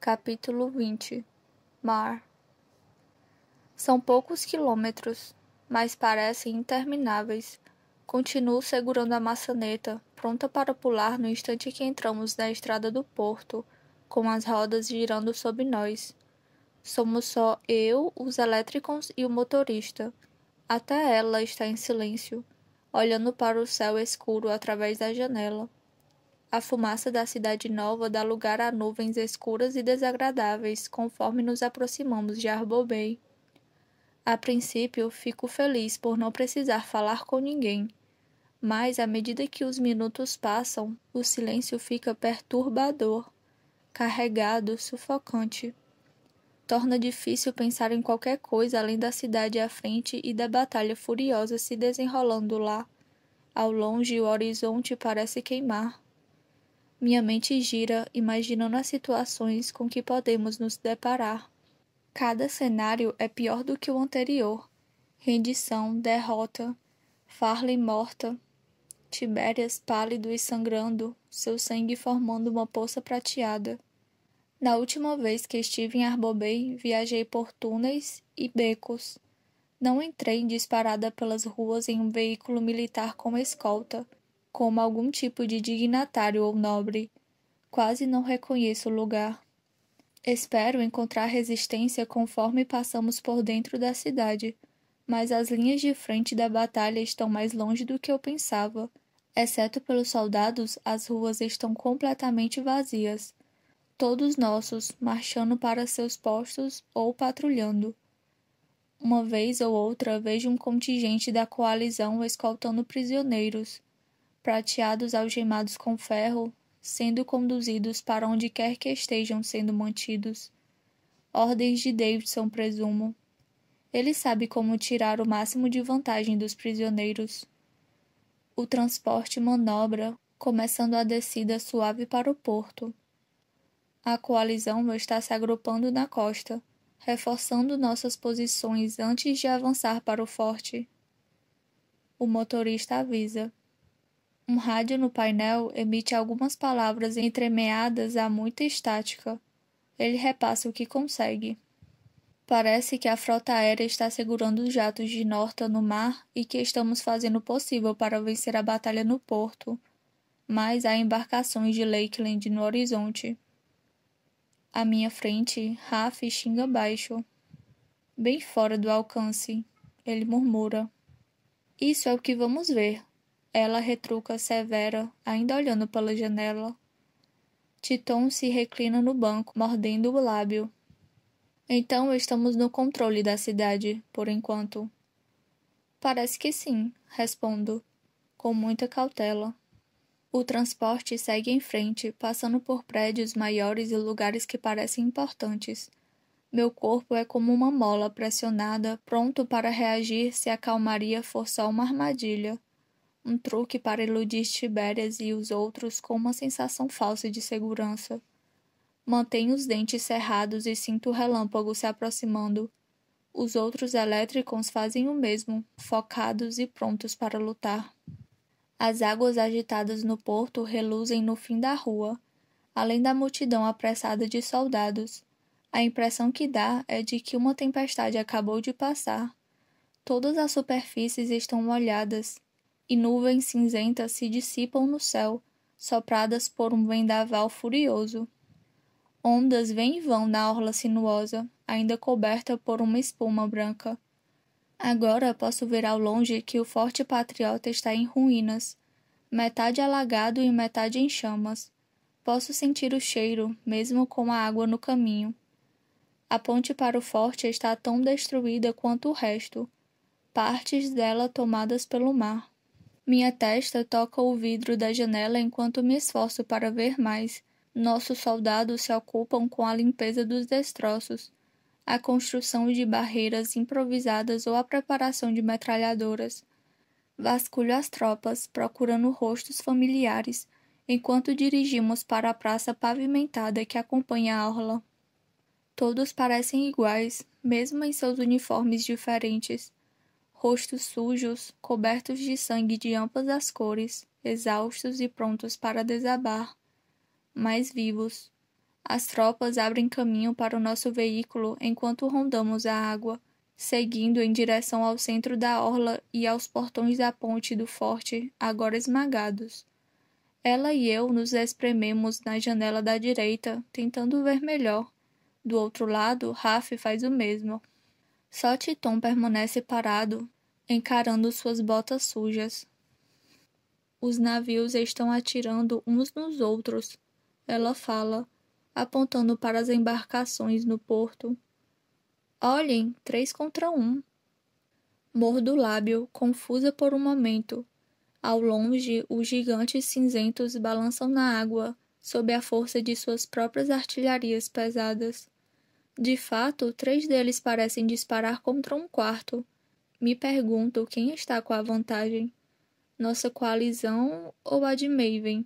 Capítulo 20 Mar São poucos quilômetros, mas parecem intermináveis. Continuo segurando a maçaneta, pronta para pular no instante que entramos na estrada do porto, com as rodas girando sob nós. Somos só eu, os elétricos e o motorista. Até ela está em silêncio, olhando para o céu escuro através da janela. A fumaça da cidade nova dá lugar a nuvens escuras e desagradáveis conforme nos aproximamos de Arbobei. A princípio, fico feliz por não precisar falar com ninguém. Mas, à medida que os minutos passam, o silêncio fica perturbador, carregado, sufocante. Torna difícil pensar em qualquer coisa além da cidade à frente e da batalha furiosa se desenrolando lá. Ao longe, o horizonte parece queimar. Minha mente gira imaginando as situações com que podemos nos deparar. Cada cenário é pior do que o anterior. Rendição, derrota, Farley morta, Tibérias pálido e sangrando, seu sangue formando uma poça prateada. Na última vez que estive em Arbobei, viajei por túneis e becos. Não entrei disparada pelas ruas em um veículo militar com escolta como algum tipo de dignatário ou nobre. Quase não reconheço o lugar. Espero encontrar resistência conforme passamos por dentro da cidade, mas as linhas de frente da batalha estão mais longe do que eu pensava. Exceto pelos soldados, as ruas estão completamente vazias. Todos nossos marchando para seus postos ou patrulhando. Uma vez ou outra vejo um contingente da coalizão escoltando prisioneiros, prateados algemados com ferro, sendo conduzidos para onde quer que estejam sendo mantidos. Ordens de Davidson, presumo. Ele sabe como tirar o máximo de vantagem dos prisioneiros. O transporte manobra, começando a descida suave para o porto. A coalizão está se agrupando na costa, reforçando nossas posições antes de avançar para o forte. O motorista avisa. Um rádio no painel emite algumas palavras entremeadas a muita estática. Ele repassa o que consegue. Parece que a frota aérea está segurando os jatos de Norta no mar e que estamos fazendo o possível para vencer a batalha no porto. Mas há embarcações de Lakeland no horizonte. À minha frente, Raf xinga baixo. Bem fora do alcance, ele murmura. Isso é o que vamos ver. Ela retruca severa, ainda olhando pela janela. Titon se reclina no banco, mordendo o lábio. Então estamos no controle da cidade, por enquanto. Parece que sim, respondo, com muita cautela. O transporte segue em frente, passando por prédios maiores e lugares que parecem importantes. Meu corpo é como uma mola pressionada, pronto para reagir se a calmaria for só uma armadilha um truque para iludir Tibérias e os outros com uma sensação falsa de segurança. mantenho os dentes cerrados e sinto o relâmpago se aproximando. Os outros elétricos fazem o mesmo, focados e prontos para lutar. As águas agitadas no porto reluzem no fim da rua, além da multidão apressada de soldados. A impressão que dá é de que uma tempestade acabou de passar. Todas as superfícies estão molhadas, e nuvens cinzentas se dissipam no céu, sopradas por um vendaval furioso. Ondas vêm e vão na orla sinuosa, ainda coberta por uma espuma branca. Agora posso ver ao longe que o forte patriota está em ruínas, metade alagado e metade em chamas. Posso sentir o cheiro, mesmo com a água no caminho. A ponte para o forte está tão destruída quanto o resto, partes dela tomadas pelo mar. Minha testa toca o vidro da janela enquanto me esforço para ver mais. Nossos soldados se ocupam com a limpeza dos destroços, a construção de barreiras improvisadas ou a preparação de metralhadoras. Vasculho as tropas, procurando rostos familiares, enquanto dirigimos para a praça pavimentada que acompanha a orla. Todos parecem iguais, mesmo em seus uniformes diferentes rostos sujos, cobertos de sangue de ambas as cores, exaustos e prontos para desabar, mas vivos. As tropas abrem caminho para o nosso veículo enquanto rondamos a água, seguindo em direção ao centro da orla e aos portões da ponte do forte, agora esmagados. Ela e eu nos esprememos na janela da direita, tentando ver melhor. Do outro lado, Raf faz o mesmo. Só Titon permanece parado, encarando suas botas sujas. Os navios estão atirando uns nos outros, ela fala, apontando para as embarcações no porto. Olhem, três contra um. Mordo o lábio, confusa por um momento. Ao longe, os gigantes cinzentos balançam na água, sob a força de suas próprias artilharias pesadas. De fato, três deles parecem disparar contra um quarto. Me pergunto quem está com a vantagem: nossa coalizão ou a de Maven?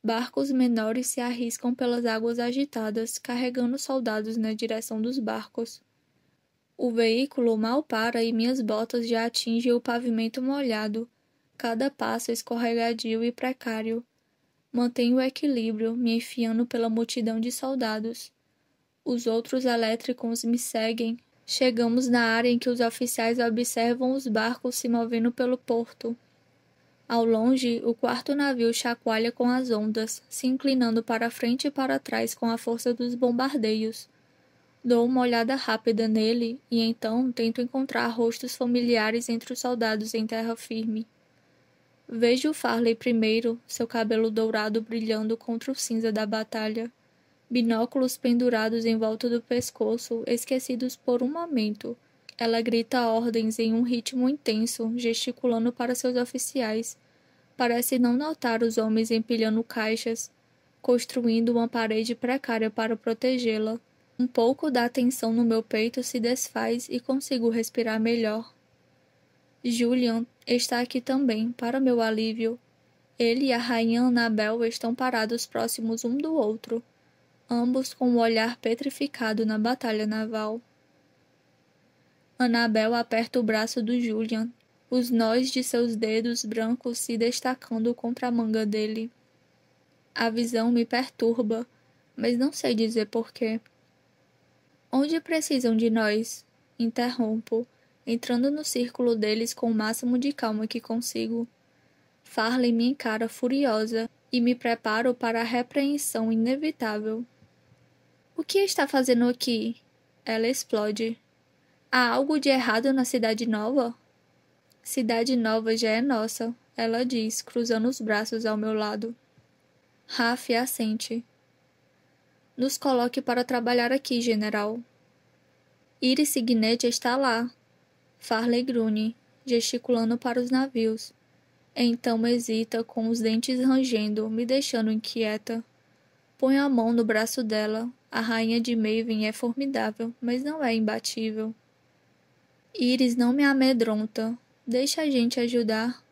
Barcos menores se arriscam pelas águas agitadas, carregando soldados na direção dos barcos. O veículo mal para e minhas botas já atingem o pavimento molhado, cada passo escorregadio e precário. Mantenho o equilíbrio, me enfiando pela multidão de soldados os outros elétricos me seguem. Chegamos na área em que os oficiais observam os barcos se movendo pelo porto. Ao longe, o quarto navio chacoalha com as ondas, se inclinando para frente e para trás com a força dos bombardeios. Dou uma olhada rápida nele e então tento encontrar rostos familiares entre os soldados em terra firme. Vejo Farley primeiro, seu cabelo dourado brilhando contra o cinza da batalha binóculos pendurados em volta do pescoço, esquecidos por um momento. Ela grita ordens em um ritmo intenso, gesticulando para seus oficiais. Parece não notar os homens empilhando caixas, construindo uma parede precária para protegê-la. Um pouco da tensão no meu peito se desfaz e consigo respirar melhor. Julian está aqui também, para meu alívio. Ele e a rainha Anabel estão parados próximos um do outro ambos com o olhar petrificado na batalha naval. Anabel aperta o braço do Julian, os nós de seus dedos brancos se destacando contra a manga dele. A visão me perturba, mas não sei dizer porquê. Onde precisam de nós? Interrompo, entrando no círculo deles com o máximo de calma que consigo. Farley me encara furiosa e me preparo para a repreensão inevitável. O que está fazendo aqui? Ela explode. Há algo de errado na Cidade Nova? Cidade Nova já é nossa, ela diz, cruzando os braços ao meu lado. Raf assente. Nos coloque para trabalhar aqui, general. Iris Signet está lá. Farley grune, gesticulando para os navios. Então hesita, com os dentes rangendo, me deixando inquieta. Ponho a mão no braço dela, a rainha de Maven é formidável, mas não é imbatível. Iris não me amedronta. Deixa a gente ajudar.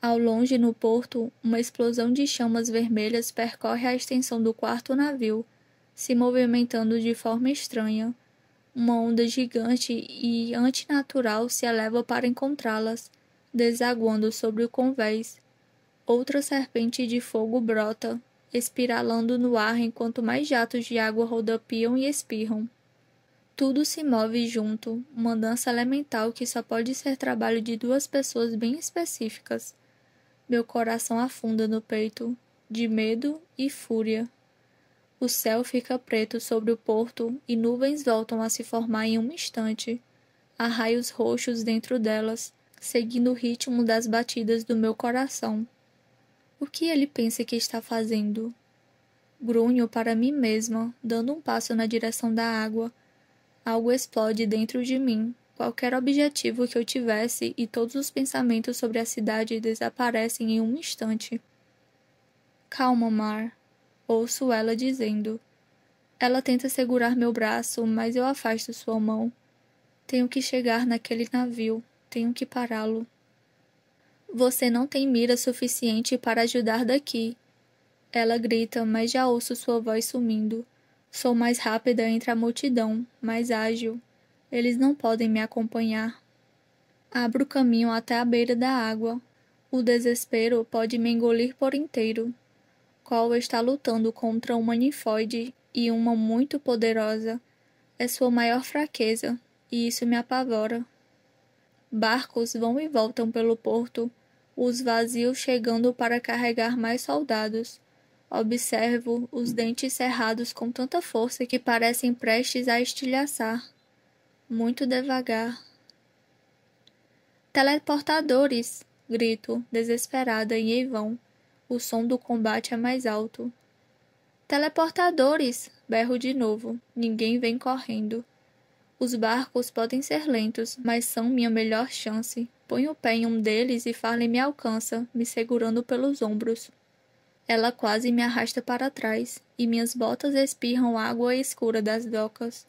Ao longe, no porto, uma explosão de chamas vermelhas percorre a extensão do quarto navio, se movimentando de forma estranha. Uma onda gigante e antinatural se eleva para encontrá-las, desaguando sobre o convés. Outra serpente de fogo brota, espiralando no ar enquanto mais jatos de água rodopiam e espirram. Tudo se move junto, uma dança elemental que só pode ser trabalho de duas pessoas bem específicas. Meu coração afunda no peito, de medo e fúria. O céu fica preto sobre o porto e nuvens voltam a se formar em um instante. Há raios roxos dentro delas, seguindo o ritmo das batidas do meu coração. O que ele pensa que está fazendo? Grunho para mim mesma, dando um passo na direção da água. Algo explode dentro de mim. Qualquer objetivo que eu tivesse e todos os pensamentos sobre a cidade desaparecem em um instante. Calma, Mar, ouço ela dizendo. Ela tenta segurar meu braço, mas eu afasto sua mão. Tenho que chegar naquele navio, tenho que pará-lo, você não tem mira suficiente para ajudar daqui. Ela grita, mas já ouço sua voz sumindo. Sou mais rápida entre a multidão, mais ágil. Eles não podem me acompanhar. Abro o caminho até a beira da água. O desespero pode me engolir por inteiro. Qual está lutando contra uma ninfoide e uma muito poderosa. É sua maior fraqueza, e isso me apavora. Barcos vão e voltam pelo porto, os vazios chegando para carregar mais soldados. Observo os dentes cerrados com tanta força que parecem prestes a estilhaçar. Muito devagar. Teleportadores! Grito, desesperada e em vão. O som do combate é mais alto. Teleportadores! Berro de novo. Ninguém vem correndo. Os barcos podem ser lentos, mas são minha melhor chance. Põe o pé em um deles e Farley me alcança, me segurando pelos ombros. Ela quase me arrasta para trás, e minhas botas espirram água escura das docas.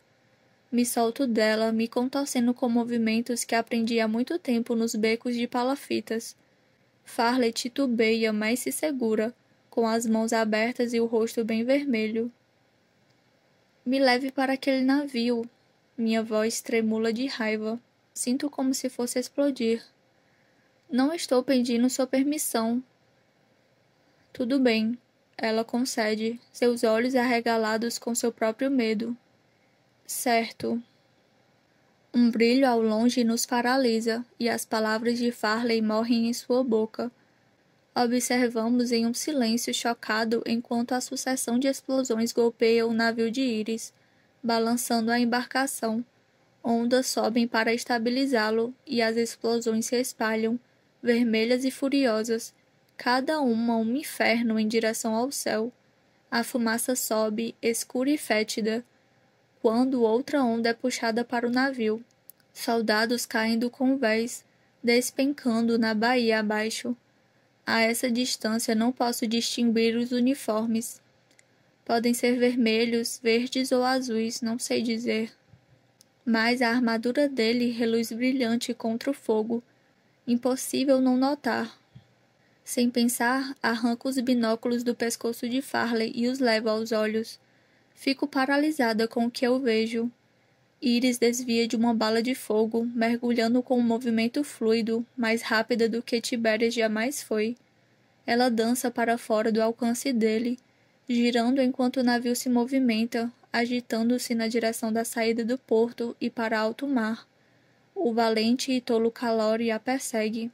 Me solto dela, me contorcendo com movimentos que aprendi há muito tempo nos becos de palafitas. Farley titubeia, mas se segura, com as mãos abertas e o rosto bem vermelho. Me leve para aquele navio. Minha voz tremula de raiva. Sinto como se fosse explodir. Não estou pedindo sua permissão. Tudo bem, ela concede, seus olhos arregalados com seu próprio medo. Certo. Um brilho ao longe nos paralisa e as palavras de Farley morrem em sua boca. Observamos em um silêncio chocado enquanto a sucessão de explosões golpeia o navio de Íris, balançando a embarcação. Ondas sobem para estabilizá-lo e as explosões se espalham, vermelhas e furiosas, cada uma um inferno em direção ao céu. A fumaça sobe, escura e fétida, quando outra onda é puxada para o navio. Soldados caem do convés, despencando na baía abaixo. A essa distância não posso distinguir os uniformes. Podem ser vermelhos, verdes ou azuis, não sei dizer. Mas a armadura dele reluz brilhante contra o fogo, Impossível não notar. Sem pensar, arranco os binóculos do pescoço de Farley e os levo aos olhos. Fico paralisada com o que eu vejo. Iris desvia de uma bala de fogo, mergulhando com um movimento fluido, mais rápida do que Tiberias jamais foi. Ela dança para fora do alcance dele, girando enquanto o navio se movimenta, agitando-se na direção da saída do porto e para alto mar. O valente e tolo Calori a persegue.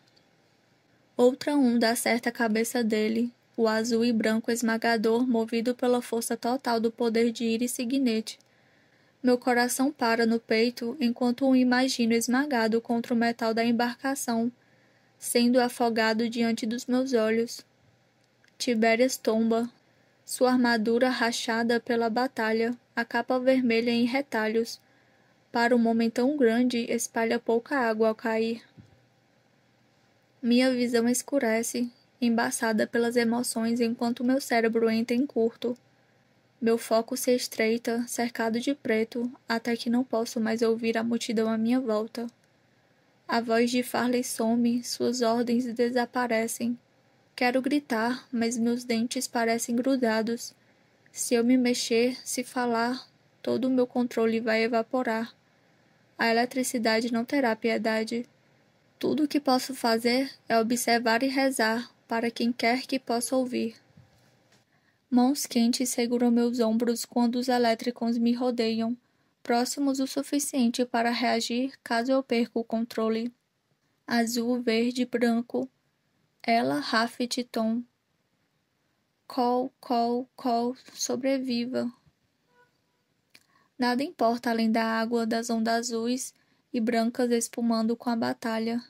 Outra onda acerta a cabeça dele, o azul e branco esmagador movido pela força total do poder de Iris e guinete. Meu coração para no peito enquanto o imagino esmagado contra o metal da embarcação, sendo afogado diante dos meus olhos. Tibérias tomba, sua armadura rachada pela batalha, a capa vermelha em retalhos, para um homem tão grande, espalha pouca água ao cair. Minha visão escurece, embaçada pelas emoções enquanto meu cérebro entra em curto. Meu foco se estreita, cercado de preto, até que não posso mais ouvir a multidão à minha volta. A voz de Farley some, suas ordens desaparecem. Quero gritar, mas meus dentes parecem grudados. Se eu me mexer, se falar, todo o meu controle vai evaporar. A eletricidade não terá piedade. Tudo o que posso fazer é observar e rezar para quem quer que possa ouvir. Mãos quentes seguram meus ombros quando os elétricos me rodeiam, próximos o suficiente para reagir caso eu perca o controle. Azul, verde, branco. Ela, e Tom. Col, col, col, sobreviva. Nada importa além da água, das ondas azuis e brancas espumando com a batalha.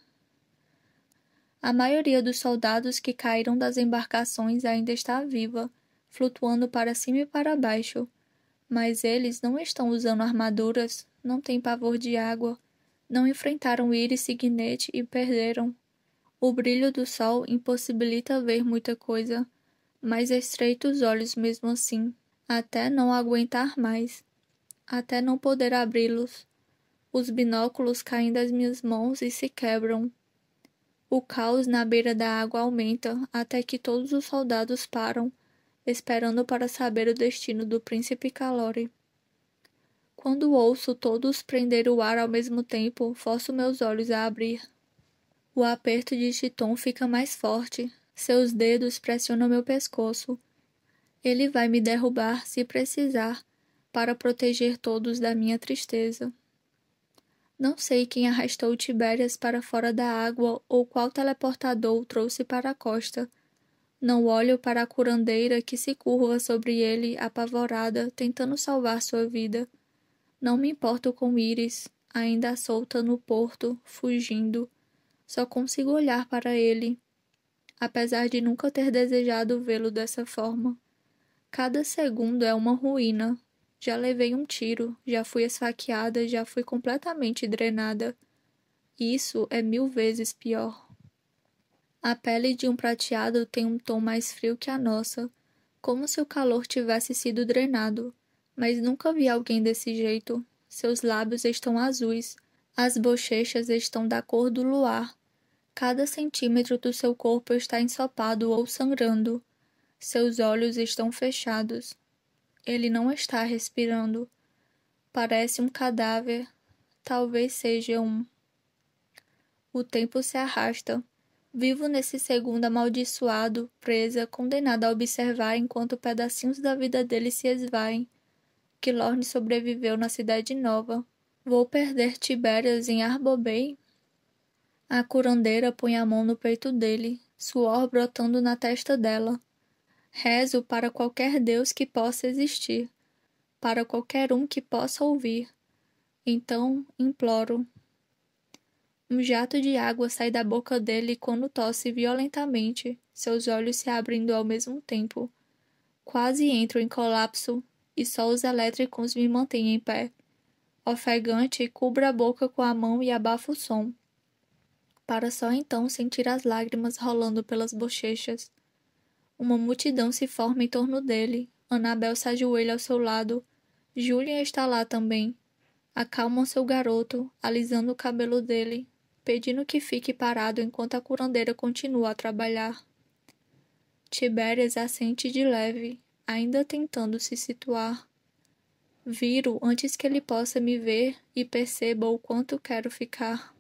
A maioria dos soldados que caíram das embarcações ainda está viva, flutuando para cima e para baixo. Mas eles não estão usando armaduras, não têm pavor de água, não enfrentaram íris e guinete e perderam. O brilho do sol impossibilita ver muita coisa, mas estreita os olhos mesmo assim, até não aguentar mais até não poder abri-los. Os binóculos caem das minhas mãos e se quebram. O caos na beira da água aumenta até que todos os soldados param, esperando para saber o destino do príncipe Calore. Quando ouço todos prender o ar ao mesmo tempo, forço meus olhos a abrir. O aperto de Chiton fica mais forte, seus dedos pressionam meu pescoço. Ele vai me derrubar se precisar, para proteger todos da minha tristeza. Não sei quem arrastou Tibérias para fora da água ou qual teleportador o trouxe para a costa. Não olho para a curandeira que se curva sobre ele, apavorada, tentando salvar sua vida. Não me importo com Íris, ainda solta no porto, fugindo. Só consigo olhar para ele, apesar de nunca ter desejado vê-lo dessa forma. Cada segundo é uma ruína, já levei um tiro, já fui esfaqueada, já fui completamente drenada. Isso é mil vezes pior. A pele de um prateado tem um tom mais frio que a nossa, como se o calor tivesse sido drenado, mas nunca vi alguém desse jeito. Seus lábios estão azuis, as bochechas estão da cor do luar. Cada centímetro do seu corpo está ensopado ou sangrando. Seus olhos estão fechados, ele não está respirando. Parece um cadáver. Talvez seja um. O tempo se arrasta. Vivo nesse segundo amaldiçoado, presa, condenada a observar enquanto pedacinhos da vida dele se esvaem. Que Lorne sobreviveu na Cidade Nova. Vou perder Tiberias em Arbobei? A curandeira põe a mão no peito dele, suor brotando na testa dela. Rezo para qualquer Deus que possa existir, para qualquer um que possa ouvir. Então, imploro. Um jato de água sai da boca dele quando tosse violentamente, seus olhos se abrindo ao mesmo tempo. Quase entro em colapso e só os elétricos me mantêm em pé. Ofegante, cubro a boca com a mão e abafo o som, para só então sentir as lágrimas rolando pelas bochechas. Uma multidão se forma em torno dele. Anabel se ajoelha ao seu lado. Julian está lá também. Acalma seu garoto, alisando o cabelo dele, pedindo que fique parado enquanto a curandeira continua a trabalhar. Tiberias assente de leve, ainda tentando se situar. Viro antes que ele possa me ver e perceba o quanto quero ficar.